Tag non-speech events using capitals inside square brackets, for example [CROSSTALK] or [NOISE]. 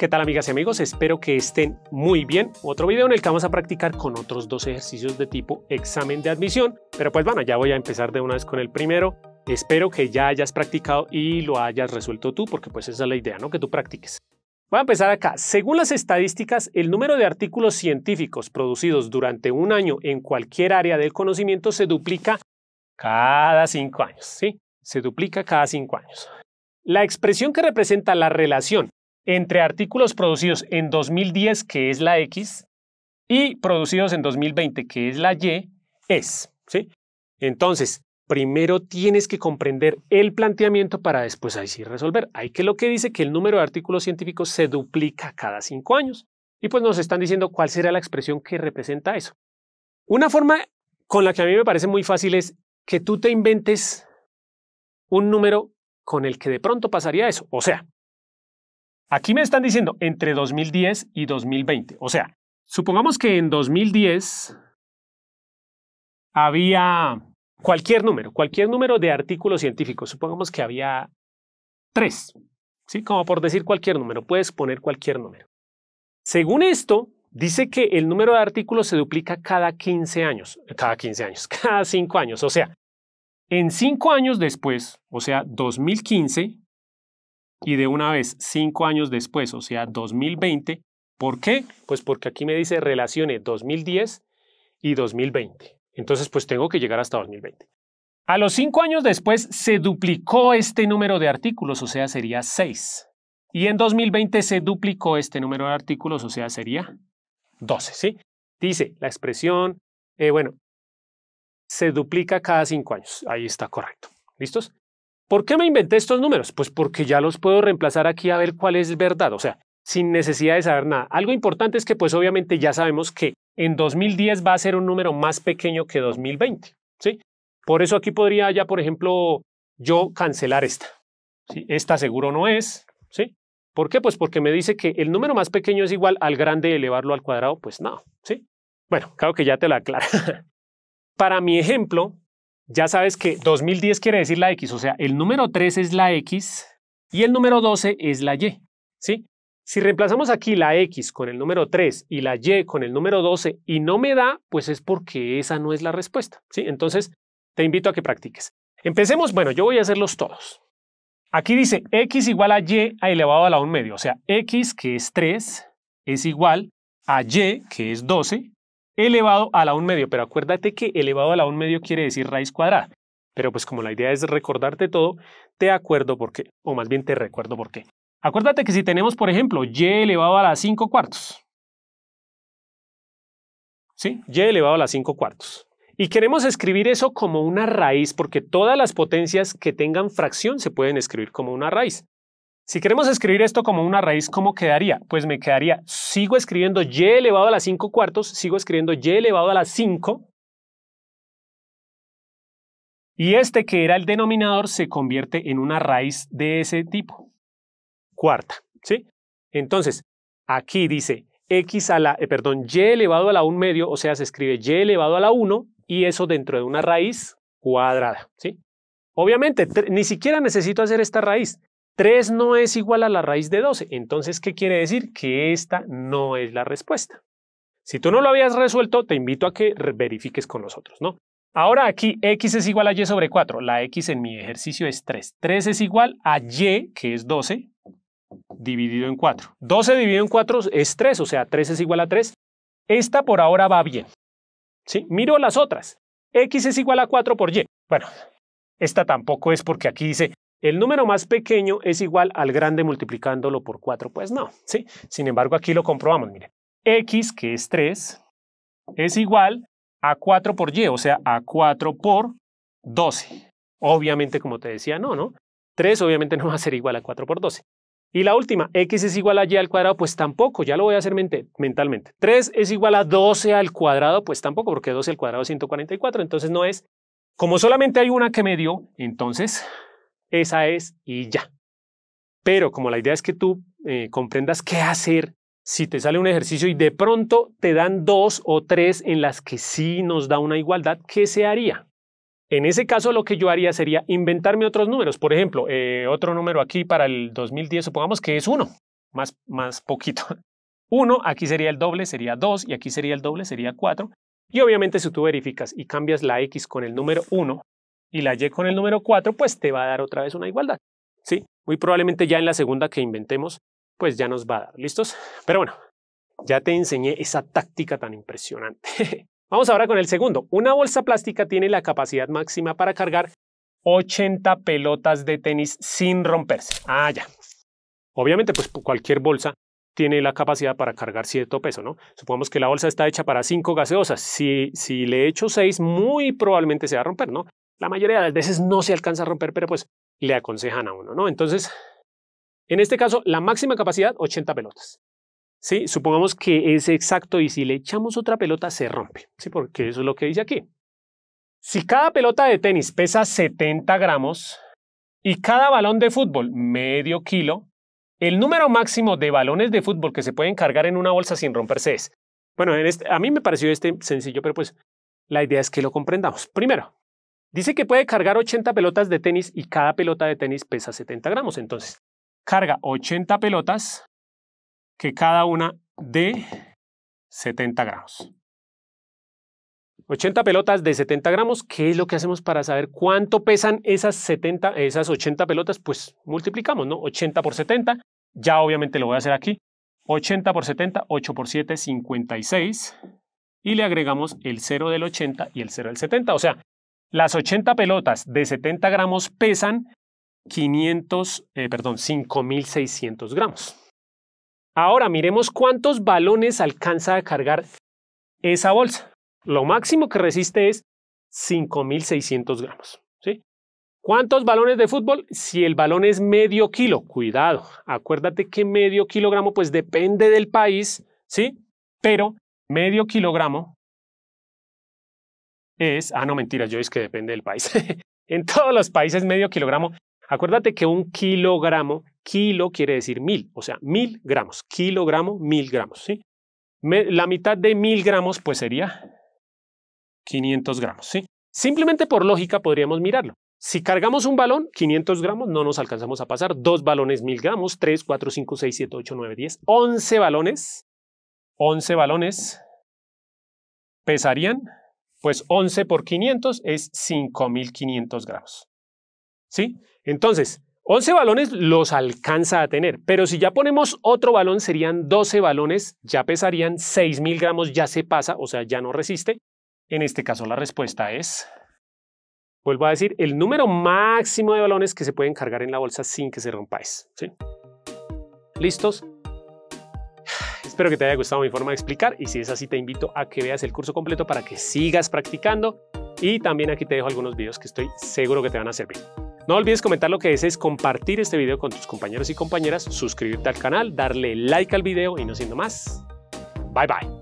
¿Qué tal amigas y amigos? Espero que estén muy bien. Otro video en el que vamos a practicar con otros dos ejercicios de tipo examen de admisión. Pero pues bueno, ya voy a empezar de una vez con el primero. Espero que ya hayas practicado y lo hayas resuelto tú, porque pues esa es la idea, ¿no? Que tú practiques. Voy a empezar acá. Según las estadísticas, el número de artículos científicos producidos durante un año en cualquier área del conocimiento se duplica cada cinco años, ¿sí? Se duplica cada cinco años. La expresión que representa la relación entre artículos producidos en 2010, que es la X, y producidos en 2020, que es la Y, es. ¿sí? Entonces, primero tienes que comprender el planteamiento para después así resolver. Hay que lo que dice que el número de artículos científicos se duplica cada cinco años. Y pues nos están diciendo cuál será la expresión que representa eso. Una forma con la que a mí me parece muy fácil es que tú te inventes un número con el que de pronto pasaría eso. O sea, Aquí me están diciendo entre 2010 y 2020. O sea, supongamos que en 2010 había cualquier número, cualquier número de artículos científicos. Supongamos que había tres, ¿sí? Como por decir cualquier número, puedes poner cualquier número. Según esto, dice que el número de artículos se duplica cada 15 años, cada 15 años, [LAUGHS] cada 5 años. O sea, en 5 años después, o sea, 2015, y de una vez cinco años después, o sea, 2020. ¿Por qué? Pues porque aquí me dice relaciones 2010 y 2020. Entonces, pues tengo que llegar hasta 2020. A los cinco años después se duplicó este número de artículos, o sea, sería 6. Y en 2020 se duplicó este número de artículos, o sea, sería 12, ¿sí? Dice la expresión, eh, bueno, se duplica cada cinco años. Ahí está correcto. ¿Listos? ¿Por qué me inventé estos números? Pues porque ya los puedo reemplazar aquí a ver cuál es verdad, o sea, sin necesidad de saber nada. Algo importante es que pues obviamente ya sabemos que en 2010 va a ser un número más pequeño que 2020, ¿sí? Por eso aquí podría ya, por ejemplo, yo cancelar esta. Esta seguro no es, ¿sí? ¿Por qué? Pues porque me dice que el número más pequeño es igual al grande elevarlo al cuadrado, pues no, ¿sí? Bueno, creo que ya te lo aclara. [LAUGHS] Para mi ejemplo, ya sabes que 2010 quiere decir la X, o sea, el número 3 es la X y el número 12 es la Y, ¿sí? Si reemplazamos aquí la X con el número 3 y la Y con el número 12 y no me da, pues es porque esa no es la respuesta, ¿sí? Entonces, te invito a que practiques. Empecemos, bueno, yo voy a hacerlos todos. Aquí dice X igual a Y elevado a la 1 medio, o sea, X que es 3 es igual a Y que es 12 elevado a la 1 medio. Pero acuérdate que elevado a la 1 medio quiere decir raíz cuadrada. Pero pues como la idea es recordarte todo, te acuerdo por qué, o más bien te recuerdo por qué. Acuérdate que si tenemos, por ejemplo, y elevado a la 5 cuartos, ¿sí? y elevado a la 5 cuartos, y queremos escribir eso como una raíz, porque todas las potencias que tengan fracción se pueden escribir como una raíz. Si queremos escribir esto como una raíz, ¿cómo quedaría? Pues me quedaría, sigo escribiendo y elevado a las 5 cuartos, sigo escribiendo y elevado a las 5. Y este que era el denominador se convierte en una raíz de ese tipo. Cuarta, ¿sí? Entonces, aquí dice x a la, eh, perdón, y elevado a la 1 medio, o sea, se escribe y elevado a la 1 y eso dentro de una raíz cuadrada, ¿sí? Obviamente, ni siquiera necesito hacer esta raíz. 3 no es igual a la raíz de 12. Entonces, ¿qué quiere decir? Que esta no es la respuesta. Si tú no lo habías resuelto, te invito a que verifiques con nosotros, ¿no? Ahora aquí x es igual a y sobre 4. La x en mi ejercicio es 3. 3 es igual a y, que es 12, dividido en 4. 12 dividido en 4 es 3, o sea, 3 es igual a 3. Esta por ahora va bien. ¿Sí? Miro las otras. x es igual a 4 por y. Bueno, esta tampoco es porque aquí dice el número más pequeño es igual al grande multiplicándolo por 4. Pues no, ¿sí? Sin embargo, aquí lo comprobamos, Mire. X, que es 3, es igual a 4 por Y, o sea, a 4 por 12. Obviamente, como te decía, no, ¿no? 3 obviamente [LAUGHS] no va a ser igual a 4 por 12. Y la última, x es igual a y al cuadrado, pues tampoco, ya lo voy a hacer mentalmente. 3 es igual a 12 al cuadrado, pues tampoco, porque 12 al cuadrado es 144, entonces no es. Como solamente hay una que me dio, entonces esa es y ya. Pero como la idea es que tú eh, comprendas qué hacer si te sale un ejercicio y de pronto te dan dos o tres en las que sí nos da una igualdad, ¿qué se haría? En ese caso lo que yo haría sería inventarme otros números. Por ejemplo, eh, otro número aquí para el 2010, supongamos que es uno, más, más poquito. [LAUGHS] Uno, aquí sería el doble, sería dos, y aquí sería el doble, sería cuatro. Y obviamente si tú verificas y cambias la X con el número 1, y la Y con el número 4, pues te va a dar otra vez una igualdad. ¿Sí? Muy probablemente ya en la segunda que inventemos, pues ya nos va a dar. ¿Listos? Pero bueno, ya te enseñé esa táctica tan impresionante. [LAUGHS] Vamos ahora con el segundo. Una bolsa plástica tiene la capacidad máxima para cargar 80 pelotas de tenis sin romperse. Ah, ya. Obviamente, pues cualquier bolsa tiene la capacidad para cargar cierto peso, ¿no? Supongamos que la bolsa está hecha para 5 gaseosas. Si, si le echo 6, muy probablemente se va a romper, ¿no? La mayoría de las veces no se alcanza a romper, pero pues le aconsejan a uno, ¿no? Entonces, en este caso, la máxima capacidad, 80 pelotas. ¿Sí? Supongamos que es exacto y si le echamos otra pelota se rompe, ¿sí? Porque eso es lo que dice aquí. Si cada pelota de tenis pesa 70 gramos y cada balón de fútbol medio kilo, el número máximo de balones de fútbol que se pueden cargar en una bolsa sin romperse es. Bueno, este, a mí me pareció este sencillo, pero pues la idea es que lo comprendamos. Primero, Dice que puede cargar 80 pelotas de tenis y cada pelota de tenis pesa 70 gramos. Entonces, carga 80 pelotas que cada una de 70 gramos. 80 pelotas de 70 gramos, ¿qué es lo que hacemos para saber cuánto pesan esas, 70, esas 80 pelotas? Pues multiplicamos, ¿no? 80 por 70, ya obviamente lo voy a hacer aquí. 80 por 70, 8 por 7, 56. Y le agregamos el 0 del 80 y el 0 del 70. O sea, las 80 pelotas de 70 gramos pesan 500, eh, perdón, 5.600 gramos. Ahora miremos cuántos balones alcanza a cargar esa bolsa. Lo máximo que resiste es 5.600 gramos. ¿sí? ¿Cuántos balones de fútbol? Si el balón es medio kilo, cuidado, acuérdate que medio kilogramo pues depende del país, ¿sí? Pero medio kilogramo es, ah, no, mentira, yo es que depende del país. [LAUGHS] en todos los países medio kilogramo. Acuérdate que un kilogramo, kilo quiere decir mil, o sea, mil gramos, kilogramo, mil gramos, ¿sí? la mitad de mil gramos, pues sería 500 gramos, ¿sí? Simplemente por lógica podríamos mirarlo. Si cargamos un balón, 500 gramos, no nos alcanzamos a pasar. Dos balones, mil gramos. Tres, cuatro, cinco, seis, siete, ocho, nueve, diez. Once balones. Once balones pesarían pues 11 por 500 es 5.500 gramos. ¿Sí? Entonces, 11 balones los alcanza a tener, pero si ya ponemos otro balón serían 12 balones, ya pesarían 6.000 gramos, ya se pasa, o sea, ya no resiste. En este caso la respuesta es, vuelvo a decir, el número máximo de balones que se pueden cargar en la bolsa sin que se rompáis. ¿sí? ¿Listos? Espero que te haya gustado mi forma de explicar y si es así te invito a que veas el curso completo para que sigas practicando y también aquí te dejo algunos videos que estoy seguro que te van a servir. No olvides comentar lo que desees, compartir este video con tus compañeros y compañeras, suscribirte al canal, darle like al video y no siendo más, bye bye.